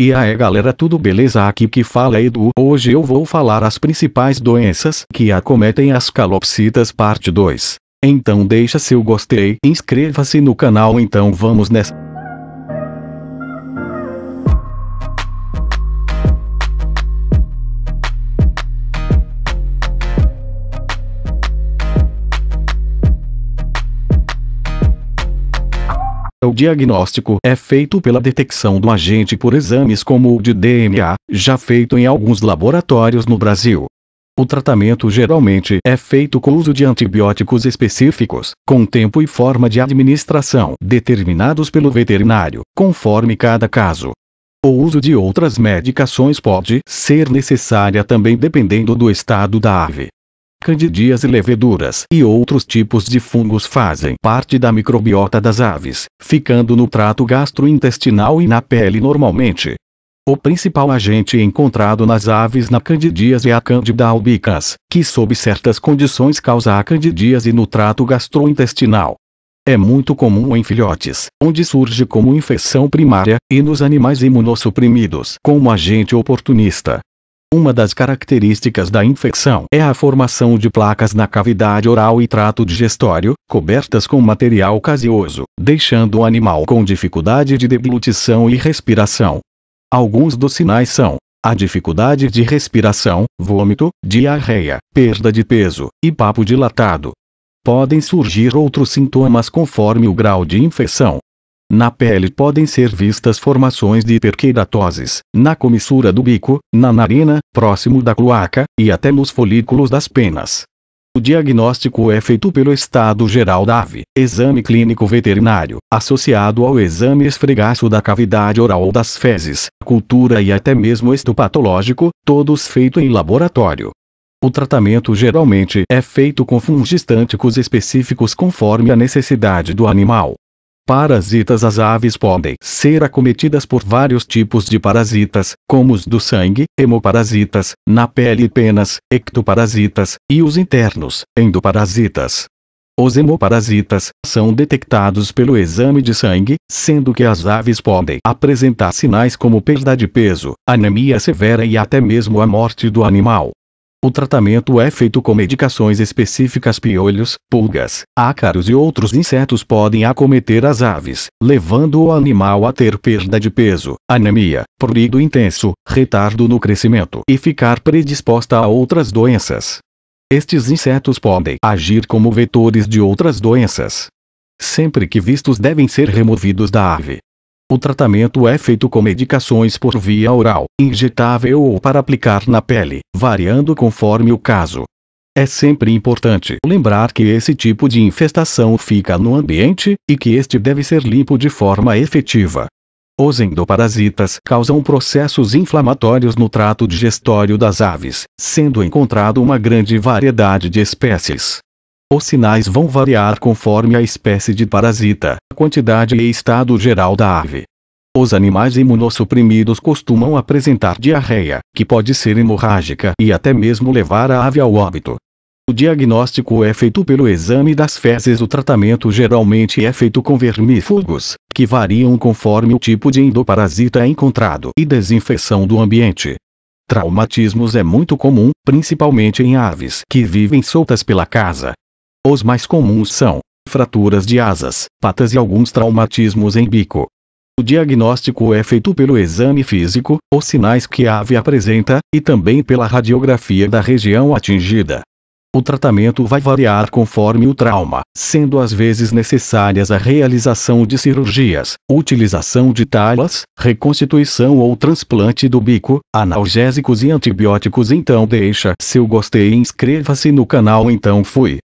E aí galera tudo beleza aqui que fala é Edu hoje eu vou falar as principais doenças que acometem as calopsitas parte 2. Então deixa seu gostei, inscreva-se no canal então vamos nessa. O diagnóstico é feito pela detecção do agente por exames como o de DNA, já feito em alguns laboratórios no Brasil. O tratamento geralmente é feito com uso de antibióticos específicos, com tempo e forma de administração determinados pelo veterinário, conforme cada caso. O uso de outras medicações pode ser necessária também dependendo do estado da ave candidias e leveduras e outros tipos de fungos fazem parte da microbiota das aves, ficando no trato gastrointestinal e na pele normalmente. O principal agente encontrado nas aves na candidíase é a Candida albicans, que sob certas condições causa a candidíase no trato gastrointestinal. É muito comum em filhotes, onde surge como infecção primária, e nos animais imunossuprimidos como agente oportunista, uma das características da infecção é a formação de placas na cavidade oral e trato digestório, cobertas com material caseoso, deixando o animal com dificuldade de deglutição e respiração. Alguns dos sinais são a dificuldade de respiração, vômito, diarreia, perda de peso e papo dilatado. Podem surgir outros sintomas conforme o grau de infecção, na pele podem ser vistas formações de hiperqueratoses, na comissura do bico, na narina, próximo da cloaca, e até nos folículos das penas. O diagnóstico é feito pelo Estado Geral da AVE, exame clínico veterinário, associado ao exame esfregaço da cavidade oral ou das fezes, cultura e até mesmo estopatológico, todos feitos em laboratório. O tratamento geralmente é feito com fungistânticos específicos conforme a necessidade do animal. Parasitas As aves podem ser acometidas por vários tipos de parasitas, como os do sangue, hemoparasitas, na pele e penas, ectoparasitas, e os internos, endoparasitas. Os hemoparasitas são detectados pelo exame de sangue, sendo que as aves podem apresentar sinais como perda de peso, anemia severa e até mesmo a morte do animal. O tratamento é feito com medicações específicas. Piolhos, pulgas, ácaros e outros insetos podem acometer as aves, levando o animal a ter perda de peso, anemia, prurido intenso, retardo no crescimento e ficar predisposta a outras doenças. Estes insetos podem agir como vetores de outras doenças. Sempre que vistos devem ser removidos da ave. O tratamento é feito com medicações por via oral, injetável ou para aplicar na pele, variando conforme o caso. É sempre importante lembrar que esse tipo de infestação fica no ambiente, e que este deve ser limpo de forma efetiva. Os endoparasitas causam processos inflamatórios no trato digestório das aves, sendo encontrado uma grande variedade de espécies, os sinais vão variar conforme a espécie de parasita, quantidade e estado geral da ave. Os animais imunossuprimidos costumam apresentar diarreia, que pode ser hemorrágica e até mesmo levar a ave ao óbito. O diagnóstico é feito pelo exame das fezes. O tratamento geralmente é feito com vermífugos, que variam conforme o tipo de endoparasita encontrado, e desinfecção do ambiente. Traumatismos é muito comum, principalmente em aves que vivem soltas pela casa, os mais comuns são fraturas de asas, patas e alguns traumatismos em bico. O diagnóstico é feito pelo exame físico, os sinais que a ave apresenta, e também pela radiografia da região atingida. O tratamento vai variar conforme o trauma, sendo às vezes necessárias a realização de cirurgias, utilização de talas, reconstituição ou transplante do bico, analgésicos e antibióticos. Então deixa seu gostei e inscreva-se no canal. Então fui.